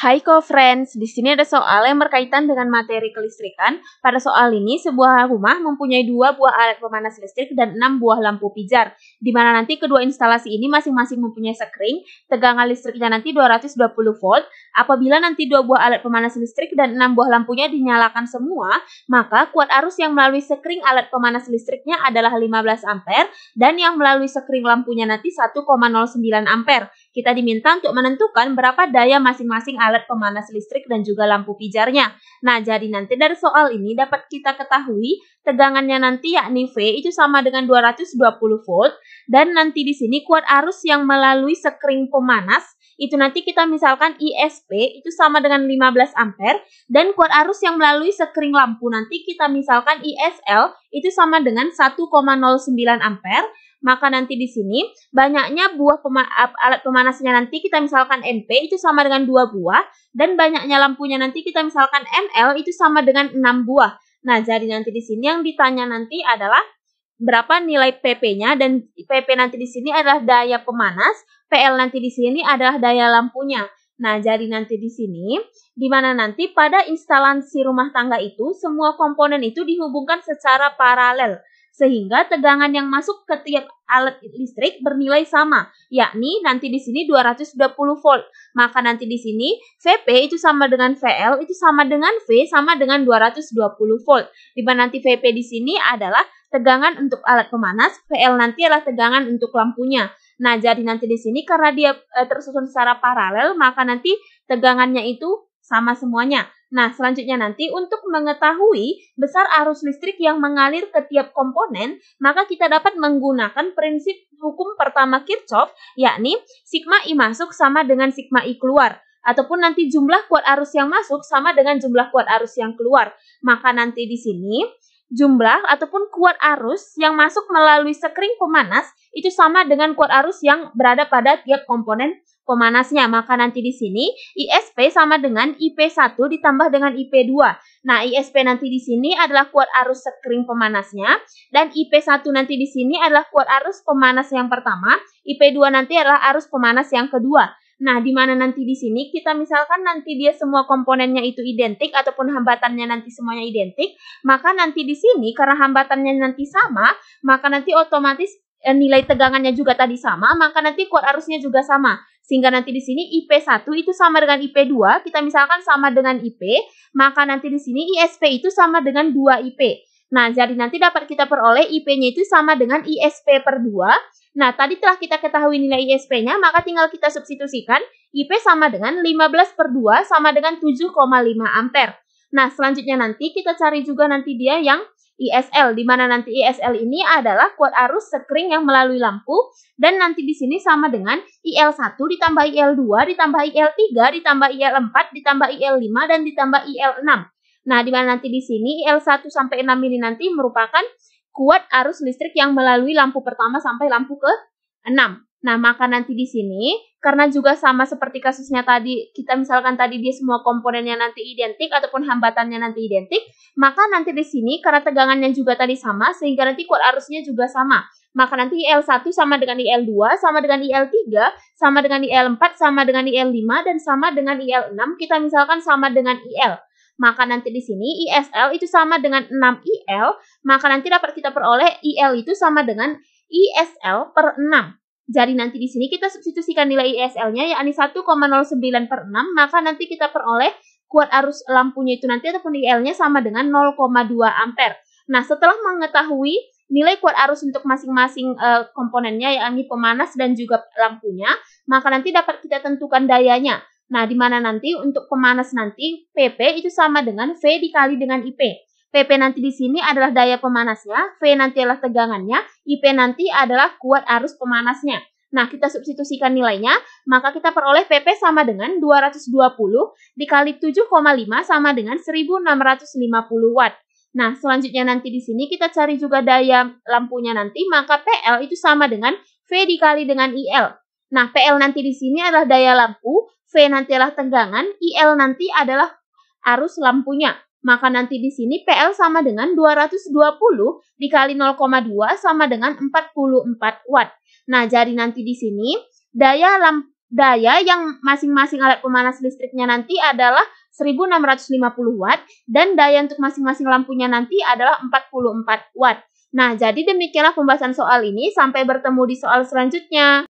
Hai co friends, di sini ada soal yang berkaitan dengan materi kelistrikan. Pada soal ini, sebuah rumah mempunyai dua buah alat pemanas listrik dan enam buah lampu pijar, di mana nanti kedua instalasi ini masing-masing mempunyai sekring, tegangan listriknya nanti 220 volt. Apabila nanti dua buah alat pemanas listrik dan enam buah lampunya dinyalakan semua, maka kuat arus yang melalui sekring alat pemanas listriknya adalah 15 ampere dan yang melalui sekring lampunya nanti 1,09 ampere. Kita diminta untuk menentukan berapa daya masing-masing alat pemanas listrik dan juga lampu pijarnya. Nah, jadi nanti dari soal ini dapat kita ketahui tegangannya nanti yakni V itu sama dengan 220 volt dan nanti di sini kuat arus yang melalui sekring pemanas itu nanti kita misalkan ISP itu sama dengan 15 ampere dan kuat arus yang melalui sekring lampu nanti kita misalkan ISL itu sama dengan 1,09 ampere maka nanti di sini banyaknya buah pema alat pemanasnya nanti kita misalkan NP itu sama dengan dua buah dan banyaknya lampunya nanti kita misalkan ML itu sama dengan 6 buah. Nah, jadi nanti di sini yang ditanya nanti adalah berapa nilai PP-nya dan PP nanti di sini adalah daya pemanas, PL nanti di sini adalah daya lampunya. Nah, jadi nanti di sini di mana nanti pada instalasi rumah tangga itu semua komponen itu dihubungkan secara paralel sehingga tegangan yang masuk ke tiap alat listrik bernilai sama, yakni nanti di sini 220 volt. Maka nanti di sini VP itu sama dengan VL itu sama dengan V sama dengan 220 volt. Di mana nanti VP di sini adalah tegangan untuk alat pemanas, VL nanti adalah tegangan untuk lampunya. Nah, jadi nanti di sini karena dia e, tersusun secara paralel, maka nanti tegangannya itu sama semuanya. Nah, selanjutnya nanti untuk mengetahui besar arus listrik yang mengalir ke tiap komponen, maka kita dapat menggunakan prinsip hukum pertama Kirchhoff, yakni sigma I masuk sama dengan sigma I keluar. Ataupun nanti jumlah kuat arus yang masuk sama dengan jumlah kuat arus yang keluar. Maka nanti di sini jumlah ataupun kuat arus yang masuk melalui sekring pemanas itu sama dengan kuat arus yang berada pada tiap komponen pemanasnya. Maka nanti di sini ISP sama dengan IP1 ditambah dengan IP2. Nah, ISP nanti di sini adalah kuat arus sekring pemanasnya dan IP1 nanti di sini adalah kuat arus pemanas yang pertama, IP2 nanti adalah arus pemanas yang kedua. Nah, di mana nanti di sini kita misalkan nanti dia semua komponennya itu identik ataupun hambatannya nanti semuanya identik, maka nanti di sini karena hambatannya nanti sama, maka nanti otomatis eh, nilai tegangannya juga tadi sama, maka nanti kuat arusnya juga sama. Sehingga nanti di sini IP1 itu sama dengan IP2, kita misalkan sama dengan IP, maka nanti di sini ISP itu sama dengan 2 IP. Nah, jadi nanti dapat kita peroleh IP-nya itu sama dengan ISP per 2 Nah, tadi telah kita ketahui nilai ISP-nya, maka tinggal kita substitusikan IP sama dengan 15 per 2 sama dengan 7,5 ampere. Nah, selanjutnya nanti kita cari juga nanti dia yang ISL, di mana nanti ISL ini adalah kuat arus sekring yang melalui lampu, dan nanti di sini sama dengan IL1 ditambah IL2 ditambah IL3 ditambah IL4 ditambah IL5 dan ditambah IL6. Nah, di mana nanti di sini IL1 sampai 6 ini nanti merupakan kuat arus listrik yang melalui lampu pertama sampai lampu ke-6. Nah, maka nanti di sini karena juga sama seperti kasusnya tadi, kita misalkan tadi dia semua komponennya nanti identik ataupun hambatannya nanti identik, maka nanti di sini karena tegangannya juga tadi sama sehingga nanti kuat arusnya juga sama. Maka nanti IL1 sama dengan IL2, sama dengan IL3, sama dengan IL4, sama dengan IL5 dan sama dengan IL6. Kita misalkan sama dengan IL maka nanti di sini ISL itu sama dengan 6 IL, maka nanti dapat kita peroleh IL itu sama dengan ISL per 6. Jadi nanti di sini kita substitusikan nilai ISL-nya yakni 1,09 per 6, maka nanti kita peroleh kuat arus lampunya itu nanti ataupun IL-nya sama dengan 0,2 ampere. Nah, setelah mengetahui nilai kuat arus untuk masing-masing uh, komponennya yakni pemanas dan juga lampunya, maka nanti dapat kita tentukan dayanya. Nah, di mana nanti untuk pemanas nanti PP itu sama dengan V dikali dengan IP. PP nanti di sini adalah daya pemanasnya, V nanti adalah tegangannya, IP nanti adalah kuat arus pemanasnya. Nah, kita substitusikan nilainya, maka kita peroleh PP sama dengan 220 dikali 7,5 sama dengan 1650 Watt. Nah, selanjutnya nanti di sini kita cari juga daya lampunya nanti, maka PL itu sama dengan V dikali dengan IL. Nah, PL nanti di sini adalah daya lampu, V nanti adalah tegangan, IL nanti adalah arus lampunya. Maka nanti di sini PL sama dengan 220 dikali 0,2 sama dengan 44 Watt. Nah, jadi nanti di sini daya lampu daya yang masing-masing alat pemanas listriknya nanti adalah 1650 watt dan daya untuk masing-masing lampunya nanti adalah 44 watt. Nah, jadi demikianlah pembahasan soal ini. Sampai bertemu di soal selanjutnya.